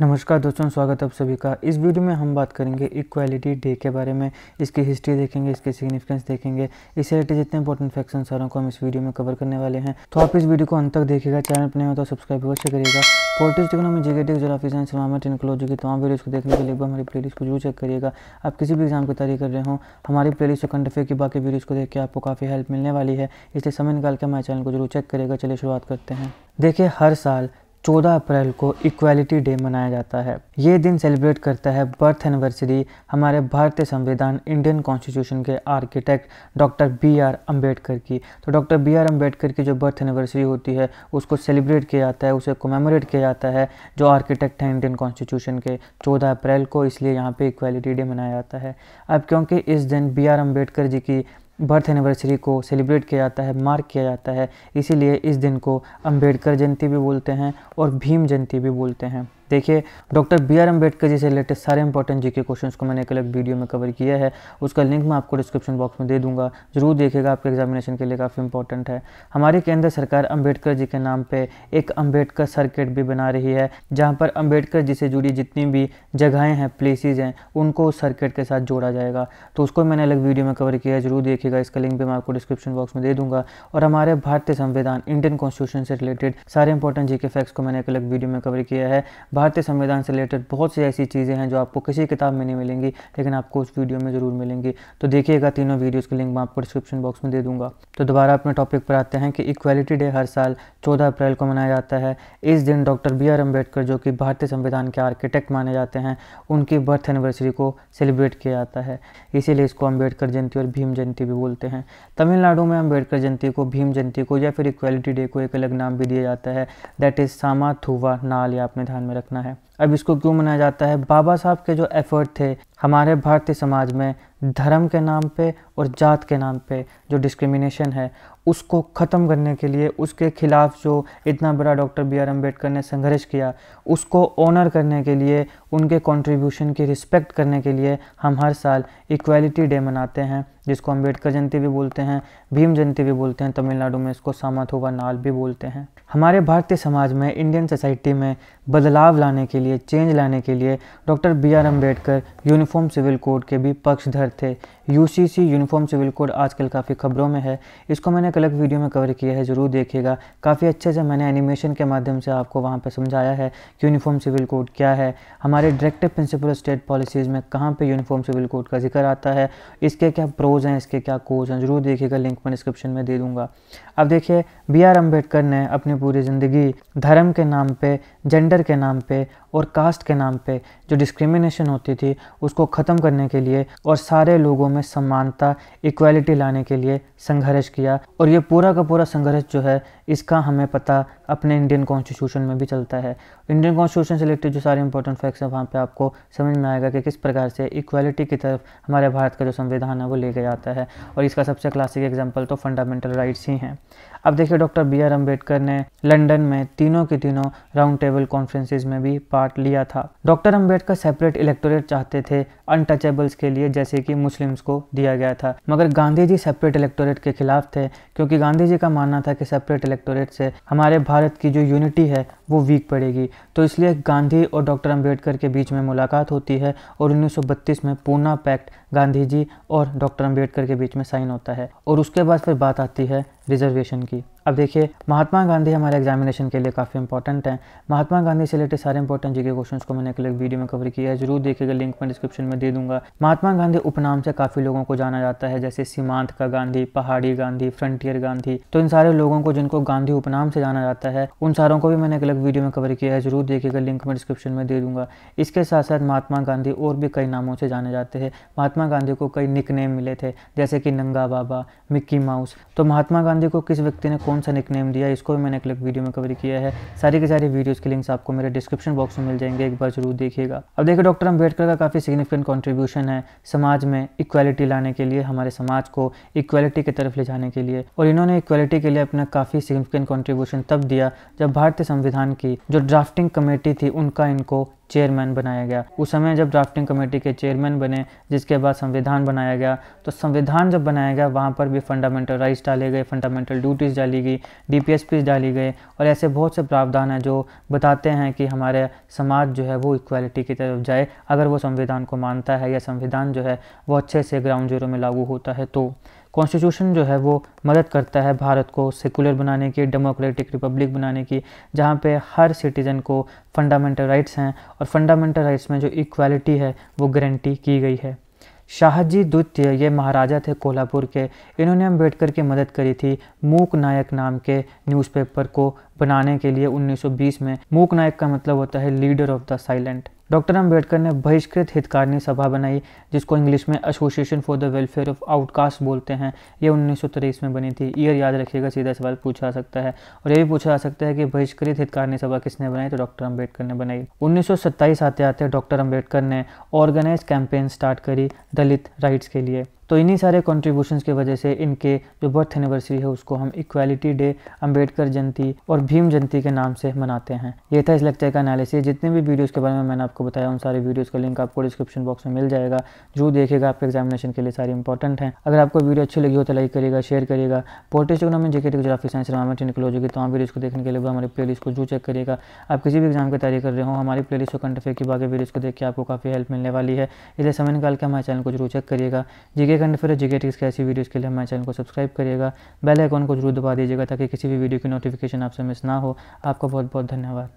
नमस्कार दोस्तों स्वागत है आप सभी का इस वीडियो में हम बात करेंगे इक्वालिटी डे के बारे में इसकी हिस्ट्री देखेंगे इसके सिग्निफिकेंस देखेंगे इससे रिलेटेड जितने इंपॉर्टेंट फैक्शन सारों को हम इस वीडियो में कवर करने वाले हैं तो आप इस वीडियो को अंत तक देखिएगा चैनल पर नए हो तो सब्सक्राइब अवश्य करिएगा पोलिटिक्स इकोनॉमी जीकेटिक जोग्राफी साइंस इन्वायरमेंट इनकोलॉजी की तमाम वीडियो को देखने के लिए हमारी प्लेलिस्ट को जरूर चेक करिएगा आप किसी भी एग्जाम की तैयारी कर रहे हो हमारी लिस्ट और कंडफे की बाकी वीडियोज़ को देख के आपको काफ़ी हेल्प मिलने वाली है इसलिए समय निकाल के हमारे चैनल को जरूर चेक करिएगा चलिए शुरुआत करते हैं देखिए हर साल 14 अप्रैल को इक्वालिटी डे मनाया जाता है ये दिन सेलिब्रेट करता है बर्थ एनिवर्सरी हमारे भारतीय संविधान इंडियन कॉन्स्टिट्यूशन के architect doctor B R Ambedkar की तो डॉक्टर बी आर अम्बेडकर की जो बर्थ एनिवर्सरी होती है उसको सेलिब्रेट किया जाता है उसे कोमेमोरेट किया जाता है जो आर्किटेक्ट हैं इंडियन कॉन्स्टिट्यूशन के चौदह अप्रैल को इसलिए यहाँ पर इक्वालिटी डे मनाया जाता है अब क्योंकि इस दिन बी आर अम्बेडकर जी की बर्थ एनिवर्सरी को सेलिब्रेट किया जाता है मार्क किया जाता है इसीलिए इस दिन को अम्बेडकर जयंती भी बोलते हैं और भीम जयंती भी बोलते हैं देखिए doctor B R Ambedkar ji से रिलेटेड सारे इंपॉर्टेंट जीके क्वेश्चंस को मैंने एक अलग वीडियो में कवर किया है उसका लिंक मैं आपको डिस्क्रिप्शन बॉक्स में दे दूंगा जरूर देखेगा आपके एग्जामिनेशन के लिए काफ़ी इंपॉर्टेंट है हमारी केंद्र सरकार अम्बेडकर जी के नाम पर एक अम्बेडकर सर्किट भी बना रही है जहाँ पर अम्बेडकर जी से जुड़ी जितनी भी जगहें हैं प्लेसेज हैं उनको उस सर्किट के साथ जोड़ा जाएगा तो उसको मैंने अलग वीडियो में कवर किया है जरूर देखेगा इसका लिंक भी मैं आपको डिस्क्रिप्शन बॉक्स में दे दूंगा और हमारे भारतीय संविधान इंडियन कॉन्स्टिट्यूशन से रिलेटेड सारे इंपॉर्टेंट जी के फैक्ट्स को मैंने एक अलग वीडियो में कवर किया है भारतीय संविधान से रिलेटेड बहुत सी ऐसी चीज़ें हैं जो आपको किसी किताब में नहीं मिलेंगी लेकिन आपको उस वीडियो में ज़रूर मिलेंगी तो देखिएगा तीनों वीडियोज़ की लिंक मैं आपको डिस्क्रिप्शन बॉक्स में दे दूँगा तो दोबारा अपने टॉपिक पर आते हैं कि इक्वालिटी डे हर साल चौदह अप्रैल को मनाया जाता है इस दिन डॉक्टर बी आर अम्बेडकर जो कि भारतीय संविधान के आर्किटेक्ट माने जाते हैं उनकी बर्थ एनिवर्सरी को सेलिब्रेट किया जाता है इसीलिए इसको अम्बेडकर जयंती और भीम जयंती भी बोलते हैं तमिलनाडु में अम्बेडकर जयंती को भीम जयंती को या फिर इक्वालिटी डे को एक अलग नाम भी दिया जाता है दैट इज़ सामा थुवा नाल या अपने ध्यान में रखें रखना है अब इसको क्यों मनाया जाता है बाबा साहब के जो एफर्ट थे हमारे भारतीय समाज में धर्म के नाम पे और जात के नाम पे जो डिस्क्रिमिनेशन है उसको ख़त्म करने के लिए उसके खिलाफ जो इतना बड़ा डॉक्टर बी आर अम्बेडकर ने संघर्ष किया उसको ऑनर करने के लिए उनके कंट्रीब्यूशन की रिस्पेक्ट करने के लिए हम हर साल इक्वालिटी डे मनाते हैं जिसको अम्बेडकर जयंती भी बोलते हैं भीम जयंती भी बोलते हैं तमिलनाडु में इसको सामाथोवा नाल भी बोलते हैं हमारे भारतीय समाज में इंडियन सोसाइटी में बदलाव लाने के लिए चेंज लाने के लिए doctor B R Ambedkar uniform civil code के भी पक्षधर थे सी यूनिफॉर्म सिविल कोड आजकल काफ़ी खबरों में है इसको मैंने एक अलग वीडियो में कवर किया है ज़रूर देखिएगा काफ़ी अच्छे से मैंने एनिमेशन के माध्यम से आपको वहाँ पर समझाया है कि यूनिफॉर्म सिविल कोड क्या है हमारे डायरेक्टिव प्रिंसिपल स्टेट पॉलिसीज़ में कहाँ पर यूनिफॉर्म सिविल कोड का जिक्र आता है इसके क्या प्रोज हैं इसके क्या कोज हैं ज़रूर देखिएगा लिंक मैं डिस्क्रिप्शन में दे दूँगा अब देखिए बी आर अम्बेडकर ने अपनी पूरी ज़िंदगी धर्म के नाम पर जेंडर जेंडर के नाम पे और कास्ट के नाम पे जो डिस्क्रिमिनेशन होती थी उसको ख़त्म करने के लिए और सारे लोगों में समानता इक्वालिटी लाने के लिए संघर्ष किया और ये पूरा का पूरा संघर्ष जो है इसका हमें पता अपने इंडियन कॉन्स्टिट्यूशन में भी चलता है इंडियन कॉन्स्टिट्यूशन से रिलेटेड जो सारे इंपॉर्टेंट फैक्ट्स हैं वहाँ पे आपको समझ में आएगा कि किस प्रकार से इक्वालिटी की तरफ हमारे भारत का जो संविधान है वो लेके जाता है और इसका सबसे क्लासिक एग्जाम्पल तो फंडामेंटल राइट्स ही हैं अब देखिए डॉक्टर बी आर अम्बेडकर ने लंडन में तीनों के तीनों राउंड टेबल कॉन्फ्रेंसिस में भी पार्ट लिया था डॉक्टर अम्बेडकर सेपरेट इलेक्टोरेट चाहते थे अनटचेबल्स के लिए जैसे कि मुस्लिम्स को दिया गया था मगर गांधी जी सेपरेट इलेक्टोरेट के खिलाफ थे क्योंकि गांधी जी का मानना था कि सेपरेट इलेक्टोरेट से हमारे भारत की जो यूनिटी है वो वीक पड़ेगी तो इसलिए गांधी और डॉक्टर अंबेडकर के बीच में मुलाकात होती है और 1932 में पूना पैक्ट गांधी जी और डॉक्टर अंबेडकर के बीच में साइन होता है और उसके बाद फिर बात आती है रिजर्वेशन की अब देखिए महात्मा गांधी हमारे एग्जामिनेशन के लिए काफ़ी इंपॉर्टेंट है महात्मा गांधी से रिलेटेड सारे इंपॉर्टेंट जीके क्वेश्चंस को मैंने एक वीडियो में कवर किया है जरूर देखिएगा लिंक मैं डिस्क्रिप्शन में दे दूंगा महात्मा गांधी उपनाम से काफ़ी लोगों को जाना जाता है जैसे सीमांत का गांधी पहाड़ी गांधी फ्रंटियर गांधी तो इन सारे लोगों को जिनको गांधी उपनाम से जाना जाता है उन सारों को भी मैंने एक अलग वीडियो में कवर किया है जरूर देखिएगा लिंक मैं डिस्क्रिप्शन में दे दूंगा इसके साथ साथ महात्मा गांधी और भी कई नामों से जाने जाते हैं महात्मा गांधी को कई निकनेम मिले थे जैसे कि नंगा बाबा मिक्की माउस तो महात्मा गांधी को किस व्यक्ति ने कौन कौन सा निकनेम दिया इसको भी मैंने एक वीडियो में कवर किया है सारी के सारी वीडियोज़ के लिंक्स आपको मेरे डिस्क्रिप्शन बॉक्स में मिल जाएंगे एक बार जरूर देखिएगा अब देखिए डॉक्टर अम्बेडकर का काफ़ी सिग्निफिकेंट कॉन्ट्रीब्यूशन है समाज में इक्वालिटी लाने के लिए हमारे समाज को इक्वालिटी की तरफ ले जाने के लिए और इन्होंने इक्वालिटी के लिए अपना काफ़ी सिग्निफिकेंट कॉन्ट्रीब्यूशन तब दिया जब भारतीय संविधान की जो ड्राफ्टिंग कमेटी थी उनका इनको चेयरमैन बनाया गया उस समय जब ड्राफ्टिंग कमेटी के चेयरमैन बने जिसके बाद संविधान बनाया गया तो संविधान जब बनाया गया वहाँ पर भी फंडामेंटल राइट्स डाले गए फंडामेंटल ड्यूटीज़ डाली गई डी डाली गए और ऐसे बहुत से प्रावधान हैं जो बताते हैं कि हमारे समाज जो है वो इक्वालिटी की तरफ जाए अगर वो संविधान को मानता है या संविधान जो है वो अच्छे से ग्राउंड जीरो में लागू होता है तो कॉन्स्टिट्यूशन जो है वो मदद करता है भारत को सेकुलर बनाने की डेमोक्रेटिक रिपब्लिक बनाने की जहाँ पे हर सिटीज़न को फंडामेंटल राइट्स हैं और फंडामेंटल राइट्स में जो इक्वालिटी है वो गारंटी की गई है शाहजी द्वितीय ये महाराजा थे कोल्हापुर के इन्होंने अम्बेडकर की मदद करी थी मूक नायक नाम के न्यूज़पेपर को बनाने के लिए 1920 में मूक नायक का मतलब होता है leader of the silent doctor Ambedkar ने बहिष्कृत हितकारी सभा बनाई जिसको इंग्लिश में association for the welfare of outcast बोलते हैं ये उन्नीस में बनी थी ईयर याद रखिएगा सीधा सवाल पूछा जा सकता है और ये भी पूछा जा सकता है कि बहिष्कृत हितकारी सभा किसने बनाई तो डॉक्टर अम्बेडकर ने बनाई उन्नीस आते आते डॉक्टर अम्बेडकर ने ऑर्गेनाइज कैंपेन स्टार्ट करी दलित राइट्स के लिए तो इन्हीं सारे कॉन्ट्रीब्यूशन की वजह से इनके जो बर्थ एनिवर्सरी है उसको हम इक्वालिटी डे अम्बेडकर जयंती और भीम जयंती के नाम से मनाते हैं ये था इस लेक्चर का एनालिसिस जितने भी वीडियोज़ के बारे में मैंने आपको बताया उन सारे वीडियोज़ का लिंक आपको डिस्क्रिप्शन बॉक्स में मिल जाएगा जो देखेगा आपके एग्जामिनेशन के लिए सारी इंपॉर्टेंट है अगर आपको वीडियो अच्छी लगी हो तो लाइक करेगा शेयर करेगा politics economy GK geography science technology की तमाम वीडियोज़ को देखने के लिए हमारे प्ले लिस्ट को जो चेक करिएगा आप किसी भी एग्जाम की तैयारी कर रहे हो हमारी प्ले लिस्ट और कंटेफे की बाकी वीडियोज़ को देख के आपको काफ़ी हेल्प मिलने वाली है इसलिए समय निकाल के हमारे चैनल को जरूर चेक करिएगा जेके आगे करने फिर के ऐसी वीडियोज़ के लिए हमारे चैनल को सब्सक्राइब करिएगा बेल आइकॉन को जरूर दबा दीजिएगा ताकि किसी भी वीडियो की नोटिफिकेशन आपसे मिस ना हो आपका बहुत बहुत धन्यवाद